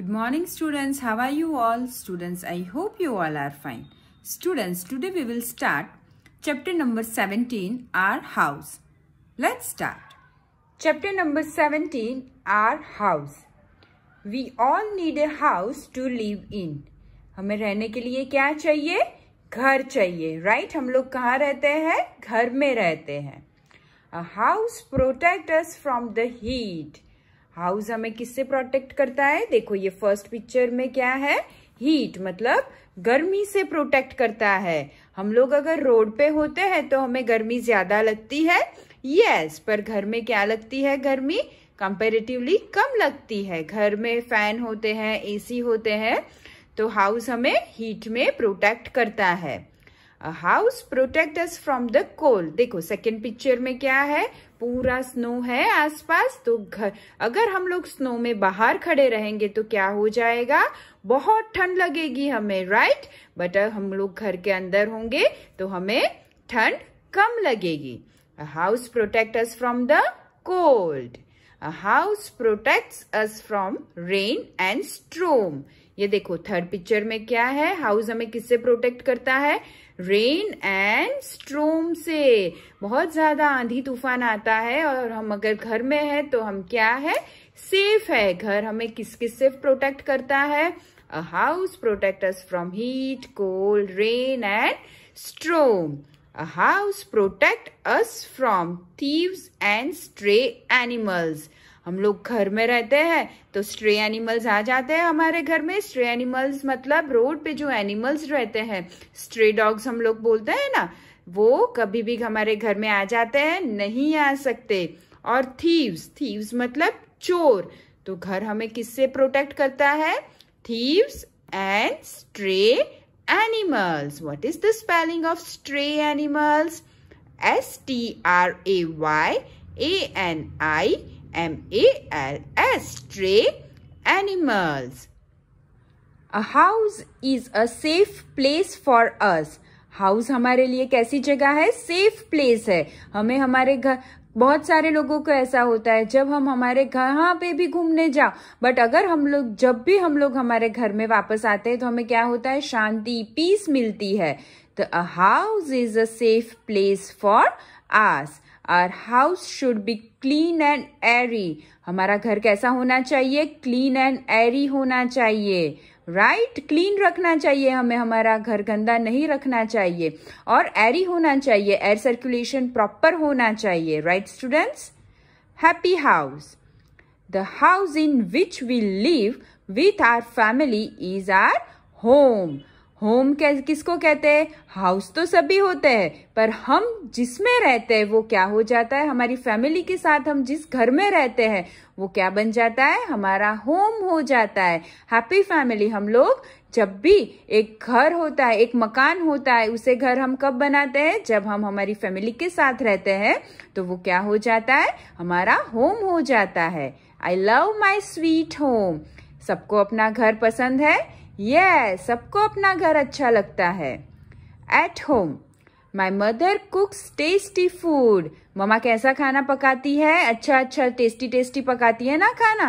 Good morning students. How are you all? Students, I hope you all are fine. Students, today we will start chapter number 17, Our House. Let's start. Chapter number 17, Our House. We all need a house to live in. hame rehne ke liye kya chahiye ghar chahiye right? hum log kahan rehte hain ghar mein rehte hain A house protects us from the heat. House हमें किससे protect करता है देखो ये first picture में क्या है heat मतलब गर्मी से प्रोटेक्ट करता है हम लोग अगर रोड पे होते हैं तो हमें गर्मी ज्यादा लगती है यस yes, पर घर में क्या लगती है गर्मी कंपेरेटिवली कम लगती है घर में फैन होते हैं एसी होते हैं तो हाउस हमें हीट में प्रोटेक्ट करता है house protect us from the cold देखो सेकेंड पिक्चर में क्या है पूरा स्नो है आसपास तो घर अगर हम लोग स्नो में बाहर खड़े रहेंगे तो क्या हो जाएगा बहुत ठंड लगेगी हमें राइट बट हम लोग घर के अंदर होंगे तो हमें ठंड कम लगेगी house protect us from the cold house protect us from rain and storm ये देखो थर्ड पिक्चर में क्या है हाउस हमें किससे प्रोटेक्ट करता है रेन एंड स्ट्रोम से बहुत ज्यादा आंधी तूफान आता है और हम अगर घर में है तो हम क्या है सेफ है घर हमें किस किस से प्रोटेक्ट करता है a house protect us from heat cold rain and storm A house protect us from thieves and stray animals. हम लोग घर में रहते हैं तो स्ट्रे एनिमल्स आ जाते हैं हमारे घर में स्ट्रे एनिमल्स मतलब रोड पे जो एनिमल्स रहते हैं स्ट्रे डॉग्स हम लोग बोलते हैं ना वो कभी भी हमारे घर में आ जाते हैं नहीं आ सकते और थीव्स थीव्स मतलब चोर तो घर हमें किससे प्रोटेक्ट करता है thieves and stray animals what is the spelling of stray animals S T R A Y A N I M-A-L-S, stray animals. A house is a safe place for us. House हमारे लिए कैसी जगह है safe place है हमें हमारे घर बहुत सारे लोगों को ऐसा होता है जब हम हमारे घर पे भी घूमने जाओ बट अगर हम लोग जब भी हम लोग हमारे घर में वापस आते हैं तो हमें क्या होता है शांति पीस मिलती है तो a house is a safe place for us our house should be clean and airy हमारा घर कैसा होना चाहिए क्लीन एंड एरी होना चाहिए राइट right? क्लीन रखना चाहिए हमें हमारा घर गंदा नहीं रखना चाहिए और एरी होना चाहिए एयर सर्कुलेशन प्रॉपर होना चाहिए right students happy house the house in which we live with our family is our home home किसको कहते हैं हाउस तो सभी होते हैं पर हम जिसमें रहते हैं वो क्या हो जाता है हमारी फैमिली के साथ हम जिस घर में रहते हैं वो क्या बन जाता है हमारा होम हो जाता है हैप्पी फैमिली हम लोग जब भी एक घर होता है एक मकान होता है उसे घर हम कब बनाते हैं जब हम हमारी फैमिली के साथ रहते हैं तो वो क्या हो जाता है हमारा होम हो जाता है I love my sweet home सबको अपना घर पसंद है ये सबको अपना घर अच्छा लगता है at home my mother cooks tasty food ममा कैसा खाना पकाती है अच्छा अच्छा टेस्टी टेस्टी पकाती है ना खाना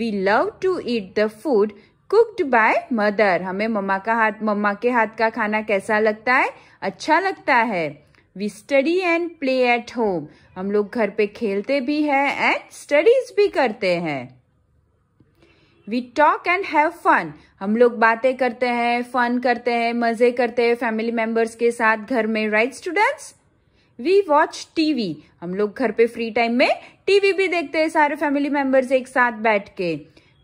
we love to eat the food cooked by mother हमें मम्मा का हाथ मम्मा के हाथ का खाना कैसा लगता है अच्छा लगता है we study and play at home हम लोग घर पे खेलते भी हैं एंड स्टडीज भी करते हैं we talk and have fun हम लोग बातें करते हैं फन करते हैं मजे करते हैं फैमिली मेंबर्स के साथ घर में right students we watch TV हम लोग घर पे फ्री टाइम में टीवी भी देखते हैं सारे फैमिली मेंबर्स एक साथ बैठ के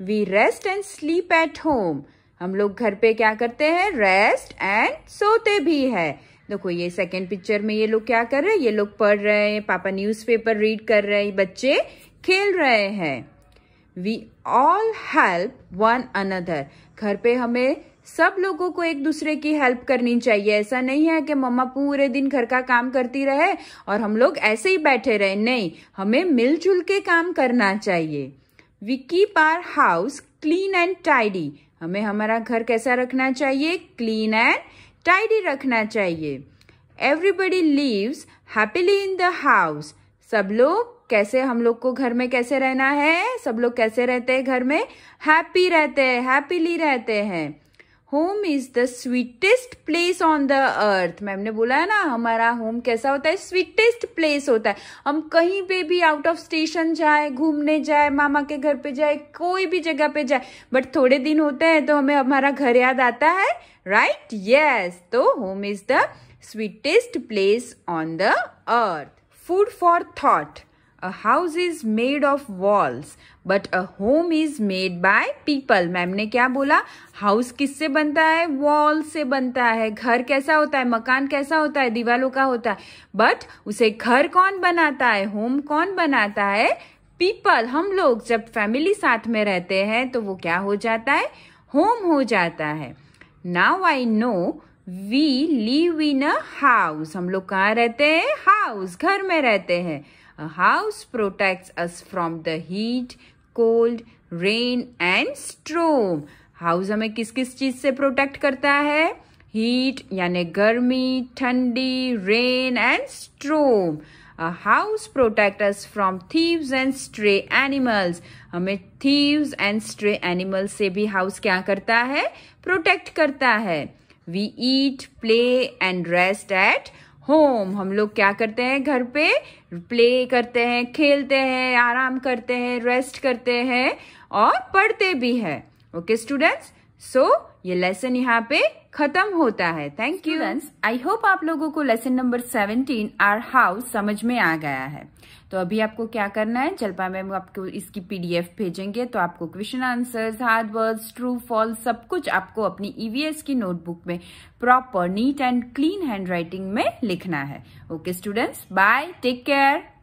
we rest and sleep at home हम लोग घर पे क्या करते हैं रेस्ट एंड सोते भी है देखो ये सेकेंड पिक्चर में ये लोग क्या कर रहे हैं ये लोग पढ़ रहे हैं पापा न्यूज़पेपर रीड कर रहे हैं बच्चे खेल रहे हैं we all help one another घर पे हमें सब लोगों को एक दूसरे की हेल्प करनी चाहिए ऐसा नहीं है कि मम्मा पूरे दिन घर का काम करती रहे और हम लोग ऐसे ही बैठे रहे नहीं हमें मिलजुल के काम करना चाहिए we keep our house clean and tidy हमें हमारा घर कैसा रखना चाहिए क्लीन एंड टाइडी रखना चाहिए everybody lives happily in the house सब लोग कैसे हम लोग को घर में कैसे रहना है सब लोग कैसे रहते हैं घर में हैप्पी रहते हैं हैप्पीली रहते हैं home is the sweetest place on the earth ma'am ने बोला है ना हमारा होम कैसा होता है स्वीटेस्ट प्लेस होता है हम कहीं पे भी आउट ऑफ स्टेशन जाए घूमने जाए मामा के घर पे जाए कोई भी जगह पे जाए बट थोड़े दिन होते हैं तो हमें हमारा घर याद आता है राइट right? Yes yes. तो home is the sweetest place on the earth food for thought A house is made of walls, but a home is made by people. Ma'am ने क्या बोला हाउस किससे बनता है वॉल से बनता है घर कैसा होता है मकान कैसा होता है दीवारों का होता है बट उसे घर कौन बनाता है होम कौन बनाता है पीपल हम लोग जब फैमिली साथ में रहते हैं तो वो क्या हो जाता है होम हो जाता है now I know we live in a house हम लोग कहाँ रहते हैं हाउस घर में रहते हैं A house protects us from the heat, cold, rain and storm. House hame kis kis cheez se protect karta hai heat yani garmi thandi rain and storm A house protect us from thieves and stray animals. hame thieves and stray animals se bhi house kya karta hai protect karta hai We eat, play and rest at home हम लोग क्या करते हैं घर पे play करते हैं खेलते हैं आराम करते हैं रेस्ट करते हैं और पढ़ते भी है ओके स्टूडेंट्स सो ये लेसन यहाँ पे खत्म होता है थैंक यू आई होप आप लोगों को lesson number seventeen our house समझ में आ गया है तो अभी आपको क्या करना है जलपा मैम आपको इसकी पीडीएफ भेजेंगे तो आपको question answers hard words true false सब कुछ आपको अपनी ईवीएस e की नोटबुक में proper neat and clean handwriting में लिखना है okay students bye take care